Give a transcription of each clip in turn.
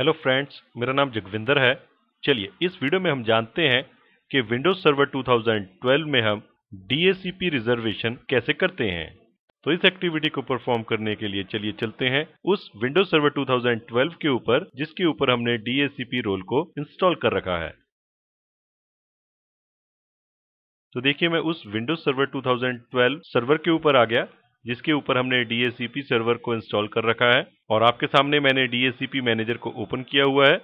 hello friends मेरा नाम जगविंदर है चलिए इस वीडियो में हम जानते हैं कि विंडोज सर्वर 2012 में हम डीएसीपी रिजर्वेशन कैसे करते हैं तो इस एक्टिविटी को परफॉर्म करने के लिए चलिए चलते हैं उस विंडोज सर्वर 2012 के ऊपर जिसके ऊपर हमने डीएसीपी रोल को इंस्टॉल कर रखा है तो देखिए मैं उस विंडोज सर्वर 2012 सर्वर के ऊपर आ गया जिसके ऊपर हमने DSCP सर्वर को इंस्टॉल कर रखा है और आपके सामने मैंने DSCP मैनेजर को ओपन किया हुआ है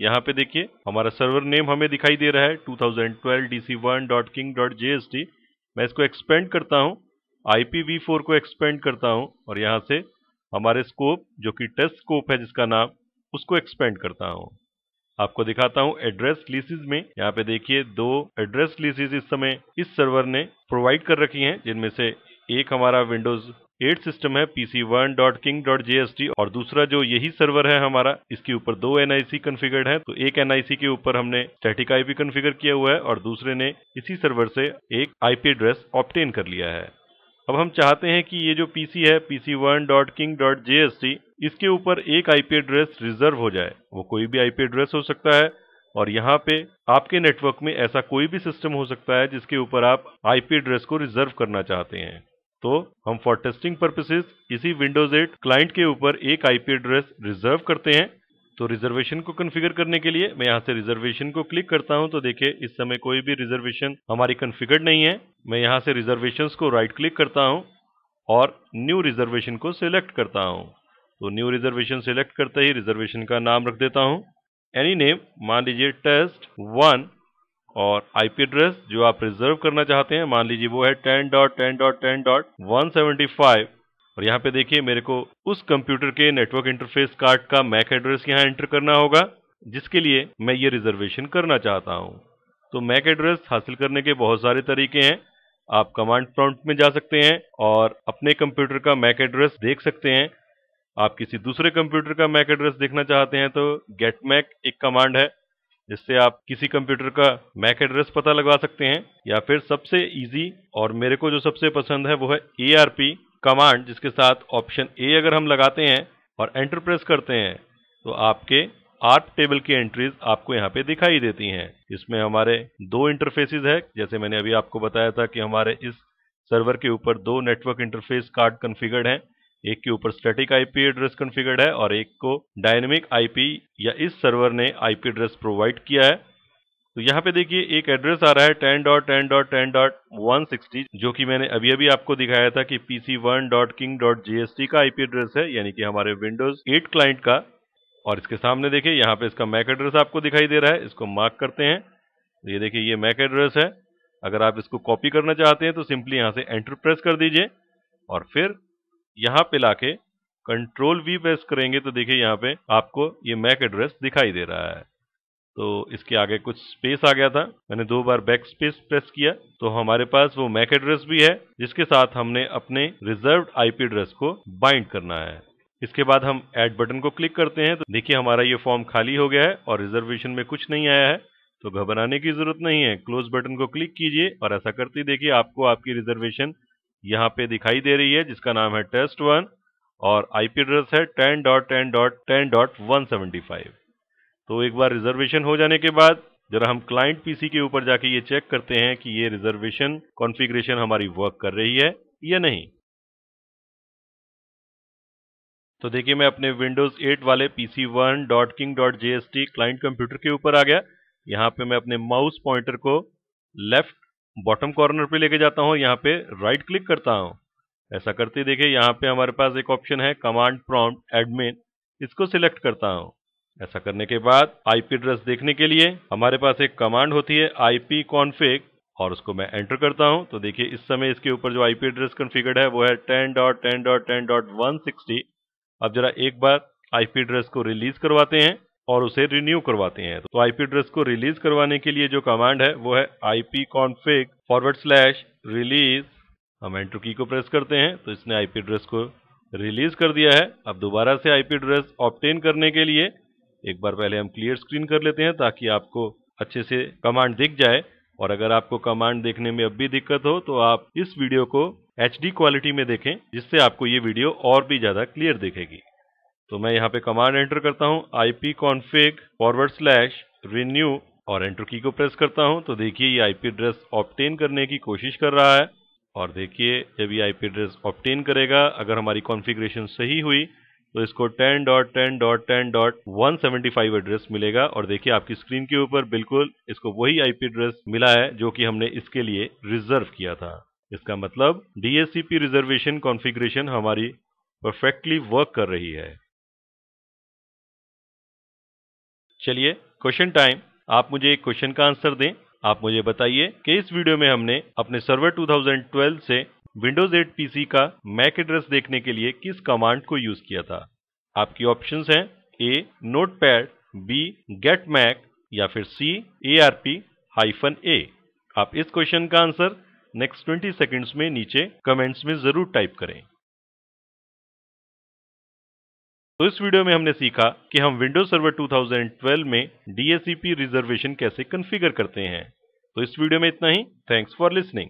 यहाँ पे देखिए हमारा सर्वर नेम हमें दिखाई दे रहा है 2012dc1.king.jst मैं इसको एक्सपेंड करता हूँ IPv4 को एक्सपेंड करता हूँ और यहाँ से हमारे स्कोप जो कि टेस्ट स्कोप है जिसका नाम उसको एक्सपेंड करता हूँ आपको दिखाता हूँ एड्रेस लीसेज में यहाँ पे देखिए दो एड्रेस लीसेज इस समय इस सर्वर ने प्रोवाइड कर रखी हैं जिनमें से एक हमारा विंडोज 8 सिस्टम है PC one dot king dot JST और दूसरा जो यही सर्वर है हमारा इसके ऊपर दो सी कन्फिगर्ड है तो एक सी के ऊपर हमने स्टैटिक पी कन्फिगर किया हुआ है और दूसरे ने इसी सर्वर से एक आईपी एड्रेस ऑप्टेन कर लिया है अब हम चाहते हैं कि ये जो पीसी है PC one dot king dot T इसके ऊपर एक पी एड्रेस रिजर्व हो जाए वो कोई भी आईपी एड्रेस हो सकता है और यहाँ पे आपके नेटवर्क में ऐसा कोई भी सिस्टम हो सकता है जिसके ऊपर आप आईपी एड्रेस को रिजर्व करना चाहते हैं तो हम फॉर टेस्टिंग पर्पसेस इसी विंडोज 8 क्लाइंट के ऊपर एक आईपी एड्रेस रिजर्व करते हैं तो रिजर्वेशन को कॉन्फ़िगर करने के लिए मैं यहाँ से रिजर्वेशन को क्लिक करता हूँ तो देखिए इस समय कोई भी रिजर्वेशन हमारी कॉन्फ़िगर्ड नहीं है मैं यहाँ से रिजर्वेशन को राइट क्लिक करता हूँ और न्यू रिजर्वेशन को सिलेक्ट करता हूँ तो न्यू रिजर्वेशन सिलेक्ट करते ही रिजर्वेशन का नाम रख देता हूँ एनी नेम मान लीजिए टेस्ट वन और आईपी एड्रेस जो आप रिजर्व करना चाहते हैं मान लीजिए वो है ten dot ten dot ten dot one seventy five और यहाँ पे देखिए मेरे को उस कंप्यूटर के नेटवर्क इंटरफेस कार्ड का मैक एड्रेस यहाँ एंटर करना होगा जिसके लिए मैं ये रिजर्वेशन करना चाहता हूँ तो मैक एड्रेस हासिल करने के बहुत सारे तरीके हैं आप कमांड प्रॉम्प्ट में जा सकते हैं और अपने कंप्यूटर का मैक एड्रेस देख सकते हैं आप किसी दूसरे कंप्यूटर का मैक एड्रेस देखना चाहते हैं तो गेट मैक एक कमांड है जिससे आप किसी कंप्यूटर का मैक एड्रेस पता लगवा सकते हैं या फिर सबसे इजी और मेरे को जो सबसे पसंद है वो है ए कमांड जिसके साथ ऑप्शन ए अगर हम लगाते हैं और एंटर प्रेस करते हैं तो आपके आर्ट टेबल की एंट्रीज आपको यहाँ पे दिखाई देती हैं इसमें हमारे दो इंटरफेसिस है जैसे मैंने अभी आपको बताया था कि हमारे इस सर्वर के ऊपर दो नेटवर्क इंटरफेस कार्ड कन्फिगर्ड हैं एक के ऊपर स्टैटिक आईपी एड्रेस कॉन्फ़िगर्ड है और एक को डायनेमिक आईपी या इस सर्वर ने आईपी एड्रेस प्रोवाइड किया है तो यहाँ पे देखिए एक एड्रेस आ रहा है ten dot ten dot ten dot one sixty जो कि मैंने अभी अभी आपको दिखाया था कि PC one dot king dot GST का आईपी एड्रेस है यानी कि हमारे विंडोज एट क्लाइंट का और इसके सामने देखिए यहाँ पे इसका मैक एड्रेस आपको दिखाई दे रहा है इसको मार्क करते हैं तो ये देखिए ये मैक एड्रेस है अगर आप इसको कॉपी करना चाहते हैं तो सिंपली यहाँ से एंटर प्रेस कर दीजिए और फिर यहाँ पे लाके कंट्रोल वी प्रेस करेंगे तो देखिए यहाँ पे आपको ये मैक एड्रेस दिखाई दे रहा है तो इसके आगे कुछ स्पेस आ गया था मैंने दो बार बैक स्पेस प्रेस किया तो हमारे पास वो मैक एड्रेस भी है जिसके साथ हमने अपने रिजर्व आईपी एड्रेस को बाइंड करना है इसके बाद हम एड बटन को क्लिक करते हैं तो देखिए हमारा ये फॉर्म खाली हो गया है और रिजर्वेशन में कुछ नहीं आया है तो घबराने की जरूरत नहीं है क्लोज बटन को क्लिक कीजिए और ऐसा करते देखिए आपको आपकी रिजर्वेशन यहाँ पे दिखाई दे रही है जिसका नाम है टेस्ट वन और आईपी एड्रेस है ten dot ten dot ten dot one seventy five तो एक बार रिजर्वेशन हो जाने के बाद जरा हम क्लाइंट पीसी के ऊपर जाके ये चेक करते हैं कि ये रिजर्वेशन कॉन्फ़िगरेशन हमारी वर्क कर रही है या नहीं तो देखिए मैं अपने विंडोज 8 वाले PC one dot king dot J client computer के ऊपर आ गया यहाँ पे मैं अपने माउस पॉइंटर को लेफ्ट बॉटम कॉर्नर पे लेके जाता हूँ यहाँ पे राइट क्लिक करता हूँ ऐसा करते देखिए यहाँ पे हमारे पास एक ऑप्शन है कमांड प्रॉम्प्ट एडमिन इसको सिलेक्ट करता हूँ ऐसा करने के बाद आईपी एड्रेस देखने के लिए हमारे पास एक कमांड होती है आईपी कॉन्फिग और उसको मैं एंटर करता हूं तो देखिए इस समय इसके ऊपर जो आईपी एड्रेस कॉन्फिगर्ड है वो है ten dot ten dot ten dot one sixty अब जरा एक बार आईपी एड्रेस को रिलीज करवाते हैं और उसे रिन्यू करवाते हैं तो आईपी एड्रेस को रिलीज करवाने के लिए जो कमांड है वो है IP config forward slash release हम एंटर की को प्रेस करते हैं तो इसने आईपी एड्रेस को रिलीज कर दिया है अब दोबारा से आईपी एड्रेस ऑप्टेन करने के लिए एक बार पहले हम क्लियर स्क्रीन कर लेते हैं ताकि आपको अच्छे से कमांड दिख जाए और अगर आपको कमांड देखने में अब भी दिक्कत हो तो आप इस वीडियो को एच क्वालिटी में देखें जिससे आपको ये वीडियो और भी ज़्यादा क्लियर दिखेगी तो मैं यहाँ पे कमांड एंटर करता हूँ I config forward slash renew और एंटर की को प्रेस करता हूँ तो देखिए ये आईपी एड्रेस ऑप्टेन करने की कोशिश कर रहा है और देखिए जब ये आईपी एड्रेस ऑप्टेन करेगा अगर हमारी कॉन्फ़िगरेशन सही हुई तो इसको 10.10.10.175 एड्रेस मिलेगा और देखिए आपकी स्क्रीन के ऊपर बिल्कुल इसको वही आईपी एड्रेस मिला है जो कि हमने इसके लिए रिजर्व किया था इसका मतलब डीएससीपी रिजर्वेशन कॉन्फ़िगरेशन हमारी परफेक्टली वर्क कर रही है चलिए क्वेश्चन टाइम आप मुझे एक क्वेश्चन का आंसर दें आप मुझे बताइए कि इस वीडियो में हमने अपने सर्वर 2012 से विंडोज 8 पीसी का मैक एड्रेस देखने के लिए किस कमांड को यूज किया था आपकी ऑप्शंस हैं A notepad B get MAC या फिर C A R P hyphen A आप इस क्वेश्चन का आंसर नेक्स्ट 20 सेकंड्स में नीचे कमेंट्स में जरूर टाइप करें तो इस वीडियो में हमने सीखा कि हम विंडोज सर्वर 2012 में डीएससीपी रिजर्वेशन कैसे कॉन्फ़िगर करते हैं तो इस वीडियो में इतना ही थैंक्स फॉर लिसनिंग